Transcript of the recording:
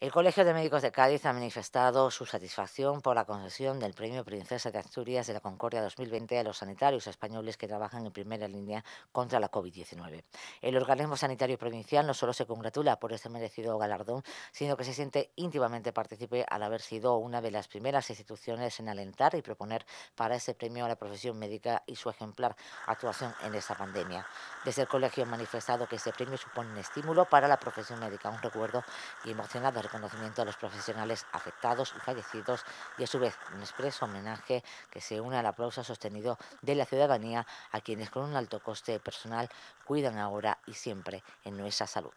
El Colegio de Médicos de Cádiz ha manifestado su satisfacción por la concesión del Premio Princesa de Asturias de la Concordia 2020 a los sanitarios españoles que trabajan en primera línea contra la COVID-19. El organismo sanitario provincial no solo se congratula por este merecido galardón, sino que se siente íntimamente partícipe al haber sido una de las primeras instituciones en alentar y proponer para este premio a la profesión médica y su ejemplar actuación en esta pandemia. Desde el colegio han manifestado que este premio supone un estímulo para la profesión médica, un recuerdo y emocionado conocimiento a los profesionales afectados y fallecidos y a su vez un expreso homenaje que se une al aplauso sostenido de la ciudadanía a quienes con un alto coste personal cuidan ahora y siempre en nuestra salud.